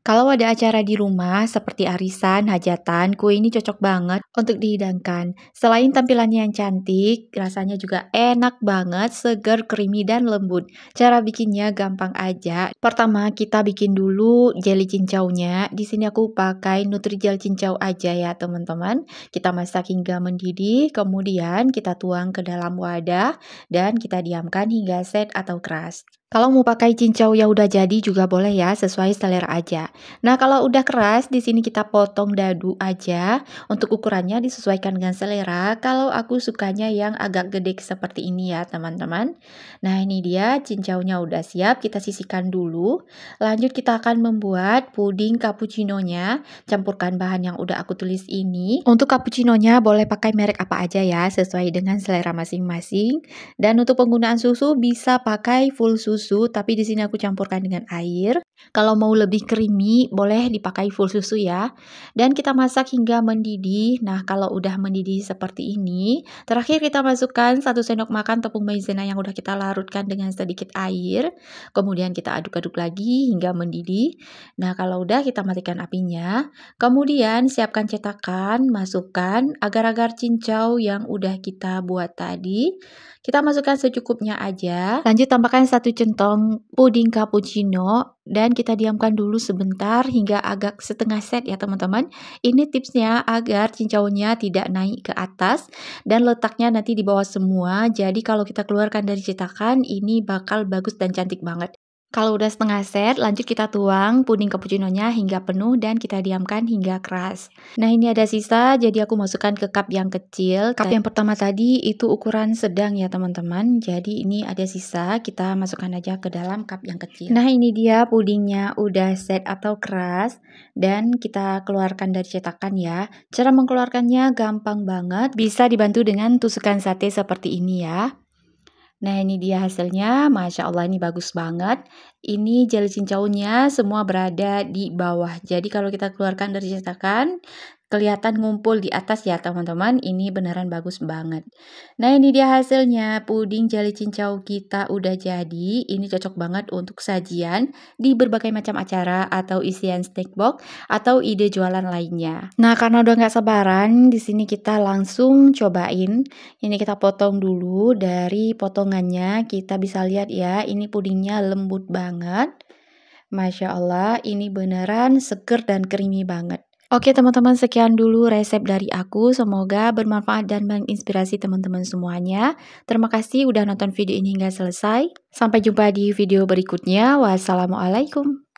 Kalau ada acara di rumah seperti arisan, hajatan, kue ini cocok banget untuk dihidangkan. Selain tampilannya yang cantik, rasanya juga enak banget, segar, creamy, dan lembut. Cara bikinnya gampang aja. Pertama, kita bikin dulu jelly cincaunya. Di sini aku pakai nutrijel cincau aja ya teman-teman. Kita masak hingga mendidih, kemudian kita tuang ke dalam wadah dan kita diamkan hingga set atau keras. Kalau mau pakai cincau yang udah jadi juga boleh ya, sesuai selera aja. Nah, kalau udah keras, di sini kita potong dadu aja. Untuk ukurannya disesuaikan dengan selera. Kalau aku sukanya yang agak gede seperti ini ya, teman-teman. Nah, ini dia cincaunya udah siap, kita sisihkan dulu. Lanjut kita akan membuat puding cappuccino-nya. Campurkan bahan yang udah aku tulis ini. Untuk cappuccino-nya boleh pakai merek apa aja ya, sesuai dengan selera masing-masing. Dan untuk penggunaan susu bisa pakai full susu susu, tapi di sini aku campurkan dengan air. Kalau mau lebih creamy, boleh dipakai full susu ya. Dan kita masak hingga mendidih. Nah, kalau udah mendidih seperti ini, terakhir kita masukkan satu sendok makan tepung maizena yang udah kita larutkan dengan sedikit air. Kemudian kita aduk-aduk lagi hingga mendidih. Nah, kalau udah kita matikan apinya. Kemudian siapkan cetakan, masukkan agar-agar cincau yang udah kita buat tadi. Kita masukkan secukupnya aja. Lanjut tambahkan satu centang centong puding cappuccino dan kita diamkan dulu sebentar hingga agak setengah set ya teman-teman. Ini tipsnya agar cincaunya tidak naik ke atas dan letaknya nanti di bawah semua. Jadi kalau kita keluarkan dari cetakan ini bakal bagus dan cantik banget. Kalau udah setengah set, lanjut kita tuang puding nya hingga penuh dan kita diamkan hingga keras. Nah ini ada sisa, jadi aku masukkan ke cup yang kecil. Cup yang pertama tadi itu ukuran sedang ya teman-teman. Jadi ini ada sisa, kita masukkan aja ke dalam cup yang kecil. Nah ini dia pudingnya udah set atau keras dan kita keluarkan dari cetakan ya. Cara mengeluarkannya gampang banget, bisa dibantu dengan tusukan sate seperti ini ya. Nah ini dia hasilnya, Masya Allah ini bagus banget. Ini jeli cincaunya semua berada di bawah. Jadi kalau kita keluarkan dari cetakan, kelihatan ngumpul di atas ya teman-teman. Ini beneran bagus banget. Nah ini dia hasilnya puding jeli cincau kita udah jadi. Ini cocok banget untuk sajian di berbagai macam acara atau isian snack box atau ide jualan lainnya. Nah karena udah nggak sebaran, di sini kita langsung cobain. Ini kita potong dulu dari potongannya. Kita bisa lihat ya, ini pudingnya lembut banget. Masya Allah, ini beneran seger dan creamy banget. Oke teman-teman, sekian dulu resep dari aku. Semoga bermanfaat dan menginspirasi teman-teman semuanya. Terima kasih udah nonton video ini hingga selesai. Sampai jumpa di video berikutnya. Wassalamualaikum.